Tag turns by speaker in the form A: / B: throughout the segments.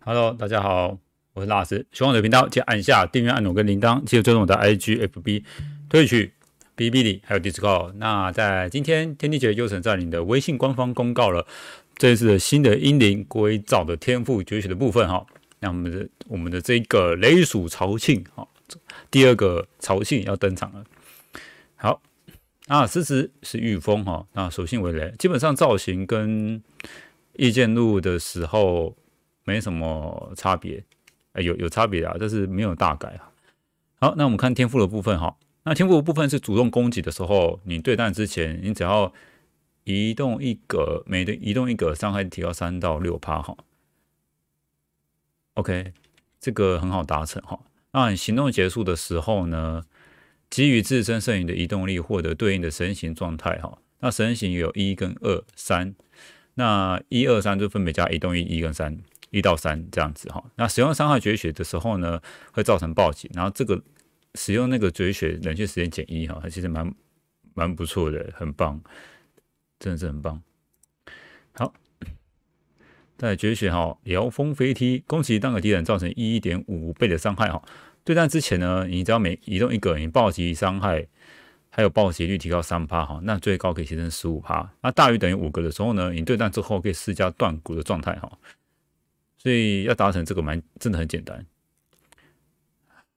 A: Hello，大家好，我是拉师。喜欢我的频道，请按下订阅按钮跟铃铛，记得追踪我的 IGFB 推哔 BB 里还有 Discord。那在今天天地劫优城占领的微信官方公告了这一次的新的英灵归造的天赋觉醒的部分哈，那我们的我们的这个雷鼠曹庆哈，第二个曹庆要登场了。好，那此时是御风哈，那属性为雷，基本上造型跟易剑路的时候。没什么差别，哎，有有差别啊，但是没有大改啊。好，那我们看天赋的部分哈。那天赋的部分是主动攻击的时候，你对战之前，你只要移动一格，每移动一格伤害提高三到六趴哈。OK，这个很好达成哈。那行动结束的时候呢，基于自身剩余的移动力，获得对应的神行状态哈。那神行有一跟二三，那一二三就分别加移动一、一跟三。一到三这样子哈，那使用伤害绝学的时候呢，会造成暴击，然后这个使用那个绝学冷却时间减一哈，它其实蛮蛮不错的，很棒，真的是很棒。好，在绝学哈，摇风飞踢攻击单个敌人造成一一点五倍的伤害哈，对战之前呢，你只要每移动一个，你暴击伤害还有暴击率提高三趴哈，那最高可以提升十五趴，那大于等于五个的时候呢，你对战之后可以施加断骨的状态哈。所以要达成这个蛮真的很简单。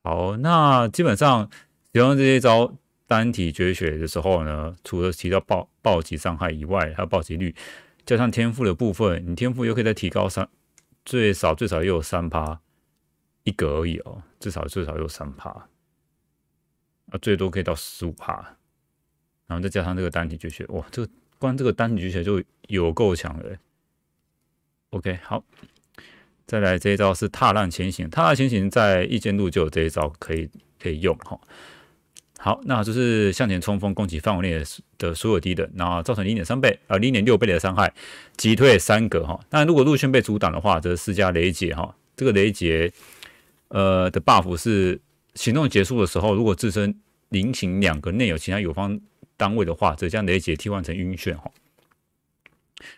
A: 好，那基本上使用这些招单体绝学的时候呢，除了提到暴暴击伤害以外，还有暴击率，加上天赋的部分，你天赋又可以再提高三，最少最少也有三趴一格而已哦，至少最少有三趴，啊，最多可以到十五趴，然后再加上这个单体绝学，哇，这个光这个单体绝学就有够强了。OK，好。再来这一招是踏浪前行，踏浪前行在易建路就有这一招可以可以用哈。好，那就是向前冲锋，攻击范围内的所有敌人，然后造成零点三倍啊，零点六倍的伤害，击退三格哈。那如果路线被阻挡的话，则施加雷劫哈。这个雷劫呃的 buff 是行动结束的时候，如果自身临行两个内有其他友方单位的话，则将雷劫替换成晕眩哈。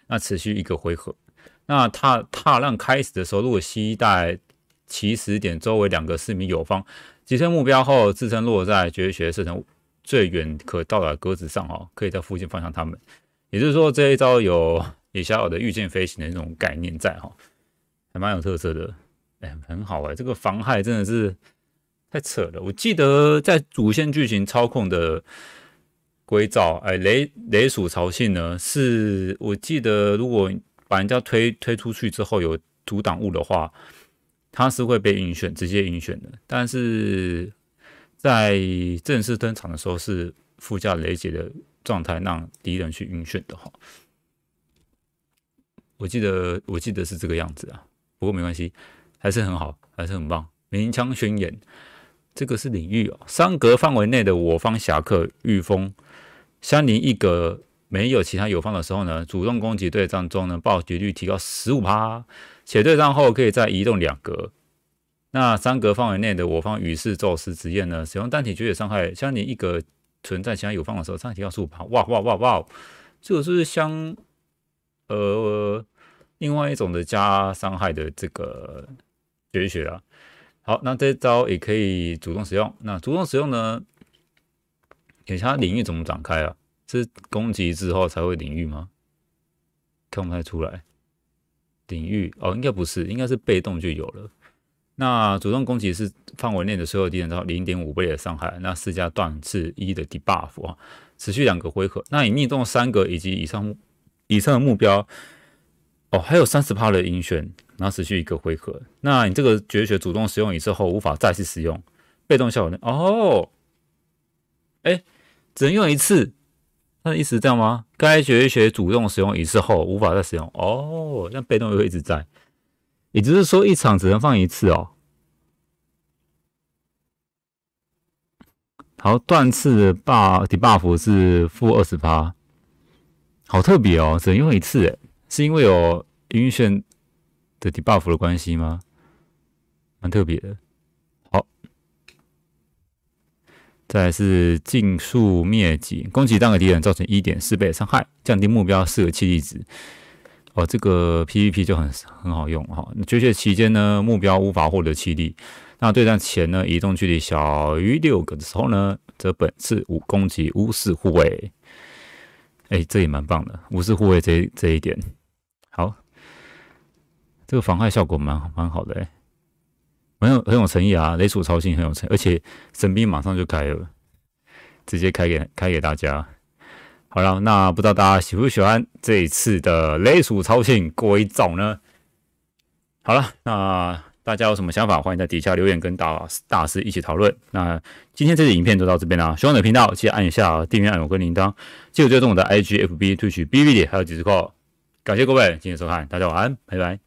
A: 那持续一个回合。那踏踏浪开始的时候，如果携带起始点周围两个市民友方，击穿目标后，自身落在绝学射程最远可到达格子上哦，可以在附近方向他们。也就是说，这一招有小小的御剑飞行的那种概念在哈，还蛮有特色的。哎，很好哎，这个妨害真的是太扯了。我记得在主线剧情操控的归照哎，雷雷属潮信呢，是我记得如果。把人家推推出去之后有阻挡物的话，他是会被晕眩，直接晕眩的。但是在正式登场的时候是副驾雷杰的状态让敌人去晕眩的哈。我记得我记得是这个样子啊，不过没关系，还是很好，还是很棒。鸣枪宣言，这个是领域哦，三格范围内的我方侠客御风，相邻一格。没有其他友方的时候呢，主动攻击对战中呢，暴击率提高十五%，且对战后可以再移动两格。那三格范围内的我方与士宙斯职业呢，使用单体绝学伤害，相邻一格存在其他友方的时候，伤害提高十五%。哇哇哇哇，这个是相呃，另外一种的加伤害的这个绝学啊。好，那这招也可以主动使用。那主动使用呢，其他领域怎么展开啊？是攻击之后才会领域吗？看不太出来。领域哦，应该不是，应该是被动就有了。那主动攻击是范围内的所有敌人到零点五倍的伤害。那施加断刺一的 debuff 啊，持续两个回合。那你命中三个以及以上以上的目标，哦，还有三十的晕选，然后持续一个回合。那你这个绝学主动使用一次后无法再次使用，被动效果呢？哦，哎，只能用一次。他的意思这样吗？该学一学主动使用一次后无法再使用哦，那被动又一直在，也就是说一场只能放一次哦。好，断次的 Buff 的 Buff 是负二十八，好特别哦，只能用一次诶，是因为有晕眩的 Buff 的关系吗？蛮特别的。再来是尽速灭迹，攻击单个敌人造成一点四倍伤害，降低目标四个气力值。哦，这个 PVP 就很很好用哈。绝学期间呢，目标无法获得气力。那对战前呢，移动距离小于六个的时候呢，则本次武攻击无视护卫。哎，这也蛮棒的，无视护卫这这一点。好，这个防害效果蛮蛮好的哎。很有很有诚意啊，雷鼠超信很有诚，而且神兵马上就开了，直接开给开给大家。好了，那不知道大家喜不喜欢这一次的雷鼠超信，归一呢？好了，那大家有什么想法，欢迎在底下留言跟大大师一起讨论。那今天这支影片就到这边了，喜欢的频道记得按一下订阅按钮跟铃铛，记得追踪我的 IGFB 推许 BB 里还有几节课。感谢各位今天收看，大家晚安，拜拜。